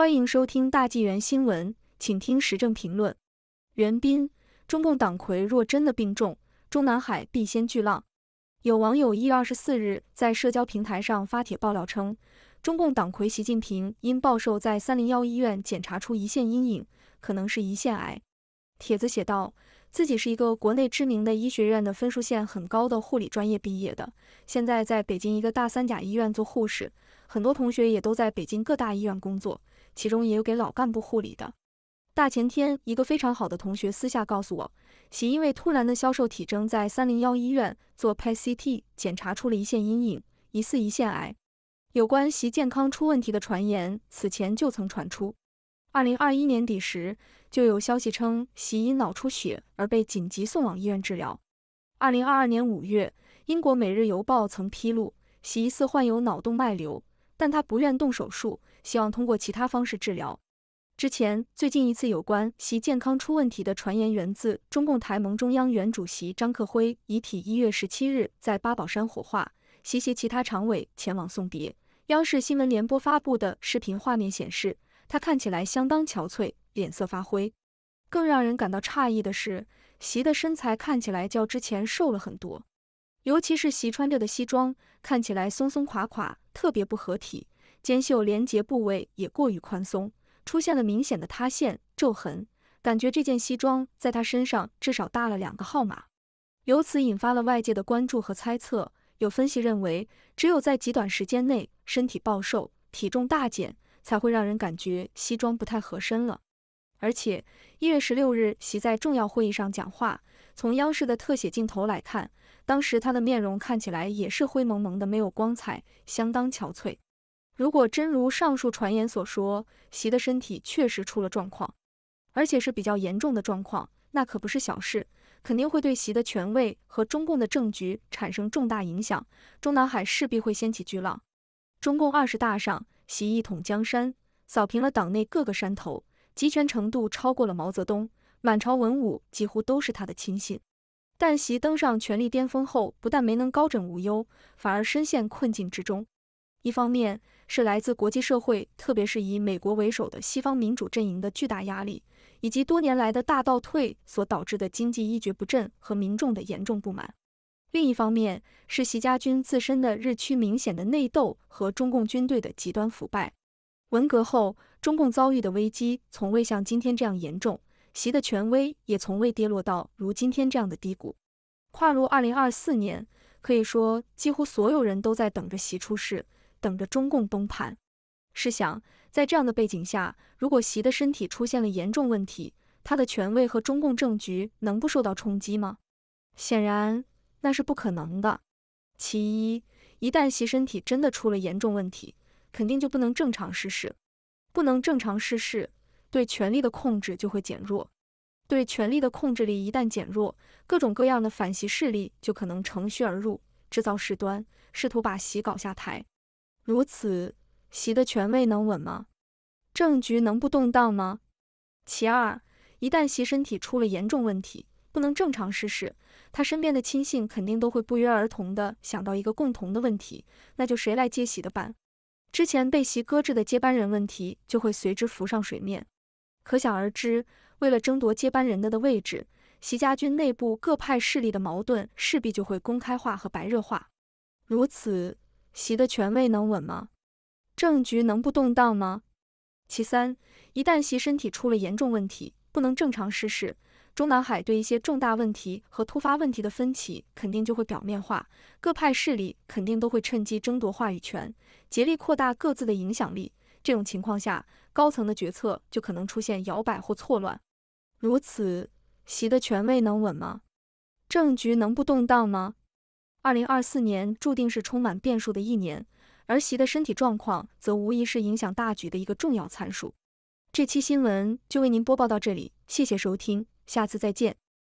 欢迎收听大纪元新闻，请听时政评论。袁斌，中共党魁若真的病重，中南海必掀巨浪。有网友一月二十四日在社交平台上发帖爆料称，中共党魁习近平因暴瘦，在三零幺医院检查出胰腺阴影，可能是胰腺癌。帖子写道，自己是一个国内知名的医学院的分数线很高的护理专业毕业的，现在在北京一个大三甲医院做护士，很多同学也都在北京各大医院工作。其中也有给老干部护理的。大前天，一个非常好的同学私下告诉我，喜因为突然的消瘦体征，在三零幺医院做拍 CT 检查出了胰腺阴影，疑似胰腺癌。有关习健康出问题的传言此前就曾传出。二零二一年底时，就有消息称习因脑出血而被紧急送往医院治疗。二零二二年五月，英国《每日邮报》曾披露，习疑似患有脑动脉瘤，但他不愿动手术。希望通过其他方式治疗。之前最近一次有关习健康出问题的传言，源自中共台盟中央原主席张克辉遗体一月十七日在八宝山火化，习携其他常委前往送别。央视新闻联播发布的视频画面显示，他看起来相当憔悴，脸色发灰。更让人感到诧异的是，习的身材看起来较之前瘦了很多，尤其是习穿着的西装看起来松松垮垮，特别不合体。肩袖连接部位也过于宽松，出现了明显的塌陷皱痕，感觉这件西装在他身上至少大了两个号码。由此引发了外界的关注和猜测。有分析认为，只有在极短时间内身体暴瘦、体重大减，才会让人感觉西装不太合身了。而且，一月十六日席在重要会议上讲话，从央视的特写镜头来看，当时他的面容看起来也是灰蒙蒙的，没有光彩，相当憔悴。如果真如上述传言所说，席的身体确实出了状况，而且是比较严重的状况，那可不是小事，肯定会对席的权位和中共的政局产生重大影响，中南海势必会掀起巨浪。中共二十大上，习一统江山，扫平了党内各个山头，集权程度超过了毛泽东，满朝文武几乎都是他的亲信。但习登上权力巅峰后，不但没能高枕无忧，反而深陷困境之中。一方面是来自国际社会，特别是以美国为首的西方民主阵营的巨大压力，以及多年来的大倒退所导致的经济一蹶不振和民众的严重不满；另一方面是习家军自身的日趋明显的内斗和中共军队的极端腐败。文革后，中共遭遇的危机从未像今天这样严重，习的权威也从未跌落到如今天这样的低谷。跨入二零二四年，可以说几乎所有人都在等着习出事。等着中共崩盘。试想，在这样的背景下，如果习的身体出现了严重问题，他的权威和中共政局能不受到冲击吗？显然，那是不可能的。其一，一旦习身体真的出了严重问题，肯定就不能正常试试。不能正常试试，对权力的控制就会减弱。对权力的控制力一旦减弱，各种各样的反习势力就可能乘虚而入，制造事端，试图把习搞下台。如此，习的权威能稳吗？政局能不动荡吗？其二，一旦习身体出了严重问题，不能正常试事，他身边的亲信肯定都会不约而同的想到一个共同的问题，那就谁来接习的班？之前被习搁置的接班人问题就会随之浮上水面。可想而知，为了争夺接班人的的位置，习家军内部各派势力的矛盾势必就会公开化和白热化。如此。习的权威能稳吗？政局能不动荡吗？其三，一旦习身体出了严重问题，不能正常施事，中南海对一些重大问题和突发问题的分歧肯定就会表面化，各派势力肯定都会趁机争夺话语权，竭力扩大各自的影响力。这种情况下，高层的决策就可能出现摇摆或错乱。如此，习的权威能稳吗？政局能不动荡吗？二零二四年注定是充满变数的一年，儿媳的身体状况则无疑是影响大局的一个重要参数。这期新闻就为您播报到这里，谢谢收听，下次再见。